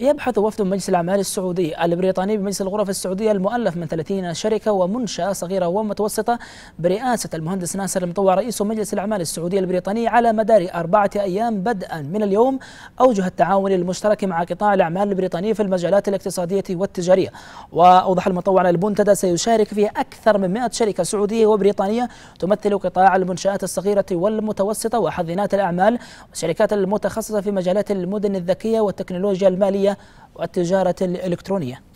يبحث وفد مجلس الأعمال السعودي البريطاني بمجلس الغرف السعودية المؤلف من 30 شركة ومنشأة صغيرة ومتوسطة برئاسة المهندس ناصر المطوع رئيس مجلس الأعمال السعودي البريطاني على مدار أربعة أيام بدءا من اليوم أوجه التعاون المشترك مع قطاع الأعمال البريطاني في المجالات الاقتصادية والتجارية وأوضح المطوع أن المنتدى سيشارك فيه أكثر من 100 شركة سعودية وبريطانية تمثل قطاع المنشآت الصغيرة والمتوسطة وحظينات الأعمال والشركات المتخصصة في مجالات المدن الذكية والتكنولوجيا المالية الرقمية والتجارة الإلكترونية